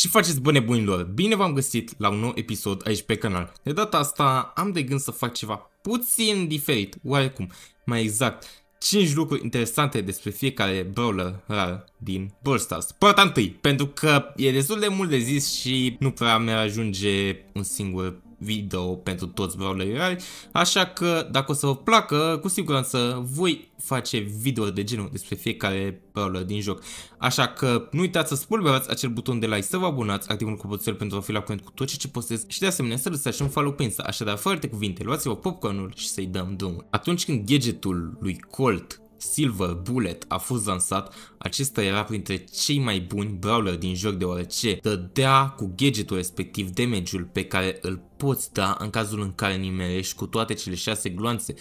Ce faceți bă bunilor. Bine v-am găsit la un nou episod aici pe canal. De data asta am de gând să fac ceva puțin diferit, oarecum, mai exact, 5 lucruri interesante despre fiecare brawler rar din Brawl Stars. Partea întâi, pentru că e destul de mult de zis și nu prea mi ajunge un singur video pentru toți brawlerii așa că dacă o să vă placă, cu siguranță voi face video de genul despre fiecare brawler din joc. Așa că nu uitați să spulberați acel buton de like, să vă abonați, activul clopoțel pentru a fi la curent cu tot ce ce postez și de asemenea să lăsați și un follow pe Insta. Așadar, fără alte cuvinte, luați-vă popcornul și să-i dăm drumul. Atunci când gadgetul lui Colt Silver Bullet a fost lansat, acesta era printre cei mai buni brawler din joc deoarece dădea cu gadgetul respectiv damage-ul pe care îl poți da în cazul în care nimerești cu toate cele 6 gloanțe,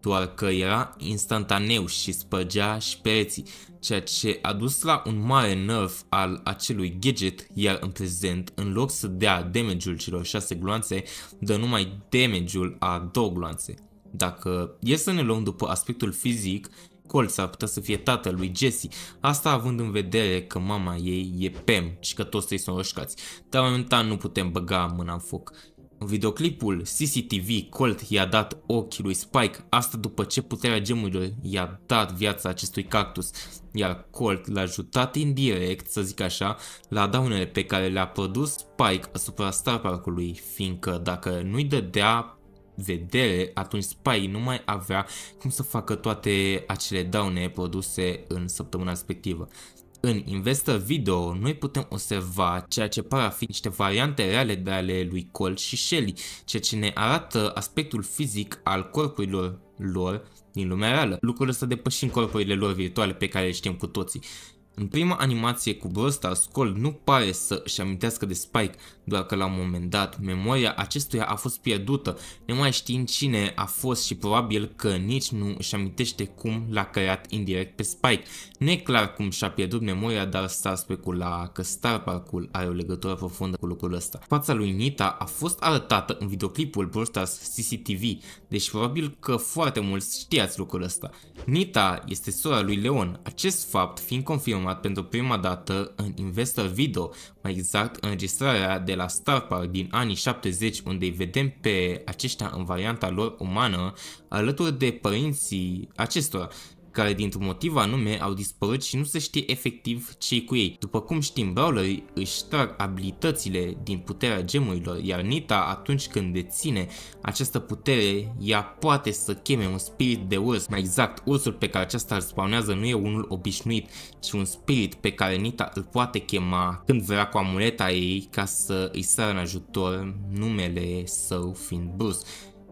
doar că era instantaneu și spăgea și pereții, ceea ce a dus la un mare nerf al acelui gadget, iar în prezent, în loc să dea damage-ul celor 6 gloanțe, dă numai damage-ul a 2 gloanțe. Dacă e să ne luăm după aspectul fizic, Colt s-ar putea să fie tatăl lui Jesse, asta având în vedere că mama ei e Pam și că toți trei sunt roșcați, dar momentan nu putem băga mâna în foc. În videoclipul CCTV, Colt i-a dat ochii lui Spike, asta după ce puterea gemurilor i-a dat viața acestui cactus, iar Colt l-a ajutat indirect, să zic așa, la daunele pe care le-a produs Spike asupra Star Park-ului, fiindcă dacă nu-i dădea vedere, atunci Spy nu mai avea cum să facă toate acele daune produse în săptămâna respectivă. În Investor Video, noi putem observa ceea ce par a fi niște variante reale de ale lui Colt și Shelly, ceea ce ne arată aspectul fizic al corpurilor lor din lumea reală. Lucrul ăsta depășim corpurile lor virtuale pe care le știm cu toții. În prima animație cu Brawl Skull nu pare să își amintească de Spike, doar că la un moment dat memoria acestuia a fost pierdută, nemai știind cine a fost și probabil că nici nu își amintește cum l-a creat indirect pe Spike. Nu e clar cum și-a pierdut memoria, dar s-ar specula că Star park are o legătură profundă cu lucrul ăsta. Fața lui Nita a fost arătată în videoclipul Brawl Stars CCTV, deci probabil că foarte mulți știați lucrul ăsta. Nita este sora lui Leon, acest fapt fiind confirmat filmat pentru prima dată în Investor Video, mai exact înregistrarea de la Star Park din anii 70 unde îi vedem pe aceștia în varianta lor umană alături de părinții acestora care dintr-un motiv anume au dispărut și nu se știe efectiv ce cu ei. După cum știm, Brawlerii își trag abilitățile din puterea gemurilor, iar Nita atunci când deține această putere, ea poate să cheme un spirit de urs. Mai exact, ursul pe care aceasta îl spawnează nu e unul obișnuit, ci un spirit pe care Nita îl poate chema când vrea cu amuleta ei ca să îi sară în ajutor numele său fiind Bruce.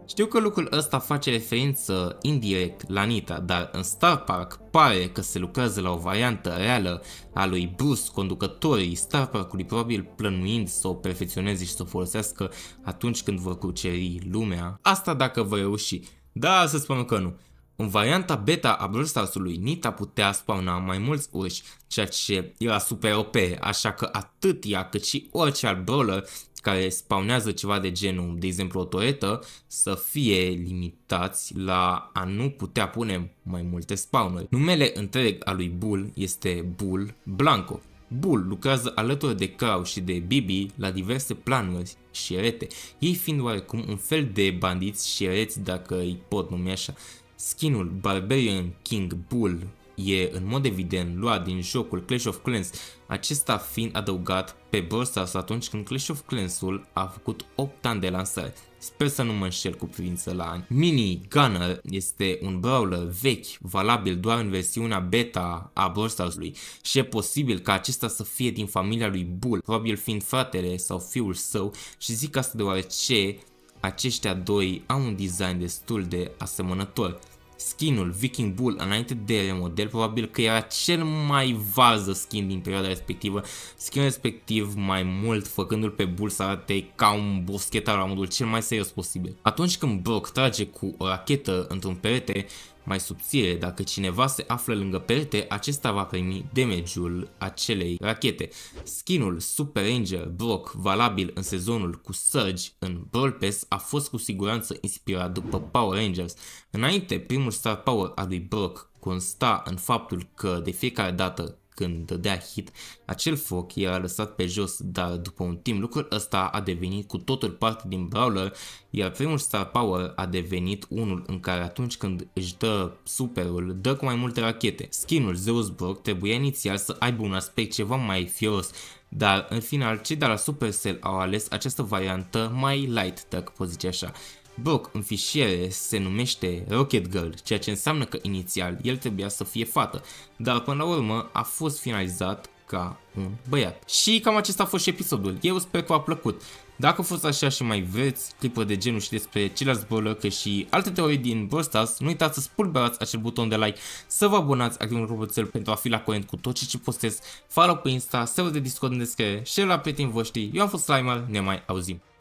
Știu că lucrul ăsta face referință indirect la Nita, dar în Star Park pare că se lucrează la o variantă reală a lui Bruce, conducătorii Star Park-ului probabil plănuind să o perfecționeze și să o folosească atunci când vor cuceri lumea. Asta dacă vă reuși. Da, să spun că nu. În varianta beta a Brawl Stars-ului, Nita putea spawna mai mulți urși, ceea ce era super OP, așa că atât ea cât și orice alt brawler care spawnează ceva de genul, de exemplu o toetă, să fie limitați la a nu putea pune mai multe spawnuri. Numele întreg al lui Bull este Bull Blanco. Bull lucrează alături de Crow și de Bibi la diverse planuri și rete, ei fiind oarecum un fel de bandiți și reți dacă îi pot numi așa. Skinul Barbarian King Bull e în mod evident luat din jocul Clash of Clans, acesta fiind adăugat pe asta atunci când Clash of Clans-ul a făcut 8 ani de lansare. Sper să nu mă înșel cu privință la ani. Mini Gunner este un brawler vechi, valabil doar în versiunea beta a burstars ului și e posibil ca acesta să fie din familia lui Bull, probabil fiind fratele sau fiul său și zic asta deoarece aceștia doi au un design destul de asemănător skinul Viking Bull înainte de remodel probabil că era cel mai vază skin din perioada respectivă. Skinul respectiv mai mult făcându-l pe Bull să arate ca un boschetar la modul cel mai serios posibil. Atunci când Brock trage cu o rachetă într-un perete, mai subțire, dacă cineva se află lângă perete acesta va primi damage-ul acelei rachete. Skinul Super Ranger Brock, valabil în sezonul cu Surge în Brawl Pass, a fost cu siguranță inspirat după Power Rangers. Înainte, primul Star Power al lui Brock consta în faptul că de fiecare dată când dădea hit, acel foc i-a lăsat pe jos, dar după un timp lucrul ăsta a devenit cu totul parte din Brawler, iar primul Star Power a devenit unul în care atunci când își dă superul, dă cu mai multe rachete. Skinul Zeus Brock trebuia inițial să aibă un aspect ceva mai fios, dar în final cei de la Supercell au ales această variantă mai light, dacă pot zice așa. Brock în fișiere se numește Rocket Girl, ceea ce înseamnă că inițial el trebuia să fie fată, dar până la urmă a fost finalizat ca un băiat. Și cam acesta a fost și episodul. Eu sper că v-a plăcut. Dacă a fost așa și mai vreți clipă de genul și despre ceilalți că și alte teorii din Brawl Stars, nu uitați să spulberați acel buton de like, să vă abonați, activați roboțel pentru a fi la curent cu tot ce ce postez, follow pe Insta, server de Discord în descriere, share la prietenii voștri, eu am fost Slimer, ne mai auzim.